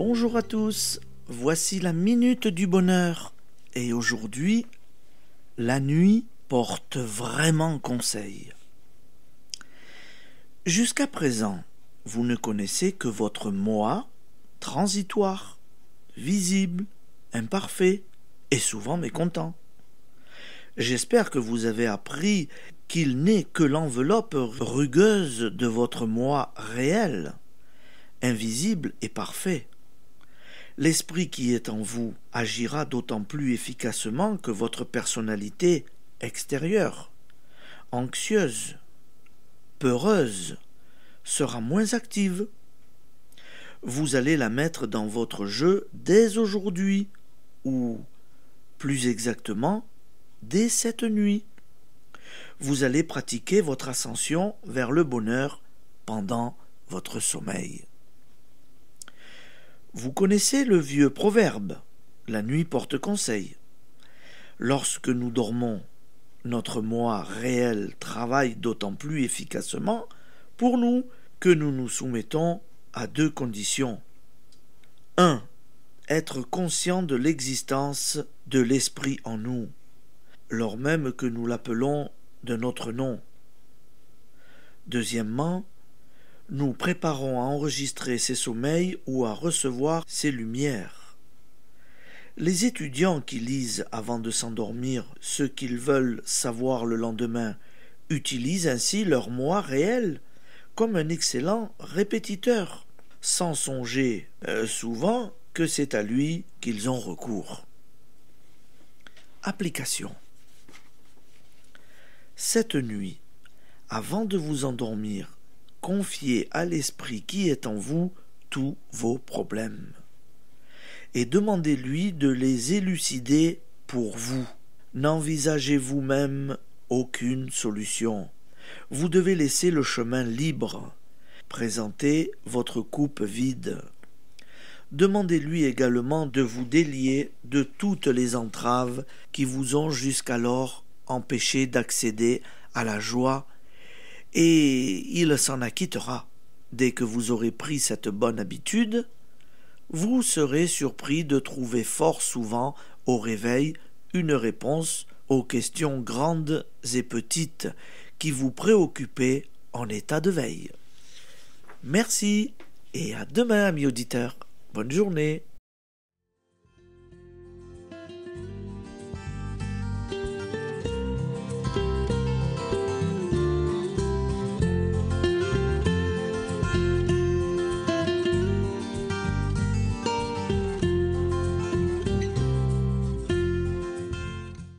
Bonjour à tous, voici la minute du bonheur. Et aujourd'hui, la nuit porte vraiment conseil. Jusqu'à présent, vous ne connaissez que votre moi transitoire, visible, imparfait et souvent mécontent. J'espère que vous avez appris qu'il n'est que l'enveloppe rugueuse de votre moi réel, invisible et parfait. L'esprit qui est en vous agira d'autant plus efficacement que votre personnalité extérieure, anxieuse, peureuse, sera moins active. Vous allez la mettre dans votre jeu dès aujourd'hui, ou plus exactement, dès cette nuit. Vous allez pratiquer votre ascension vers le bonheur pendant votre sommeil. Vous connaissez le vieux proverbe La nuit porte conseil. Lorsque nous dormons, notre moi réel travaille d'autant plus efficacement pour nous que nous nous soumettons à deux conditions. 1. Être conscient de l'existence de l'esprit en nous, lors même que nous l'appelons de notre nom. Deuxièmement, nous préparons à enregistrer ses sommeils ou à recevoir ses lumières. Les étudiants qui lisent avant de s'endormir ce qu'ils veulent savoir le lendemain utilisent ainsi leur moi réel comme un excellent répétiteur, sans songer euh, souvent que c'est à lui qu'ils ont recours. Application Cette nuit, avant de vous endormir, confiez à l'Esprit qui est en vous tous vos problèmes. Et demandez-lui de les élucider pour vous. N'envisagez vous-même aucune solution. Vous devez laisser le chemin libre. Présentez votre coupe vide. Demandez-lui également de vous délier de toutes les entraves qui vous ont jusqu'alors empêché d'accéder à la joie et il s'en acquittera. Dès que vous aurez pris cette bonne habitude, vous serez surpris de trouver fort souvent au réveil une réponse aux questions grandes et petites qui vous préoccupaient en état de veille. Merci et à demain, mes auditeurs. Bonne journée.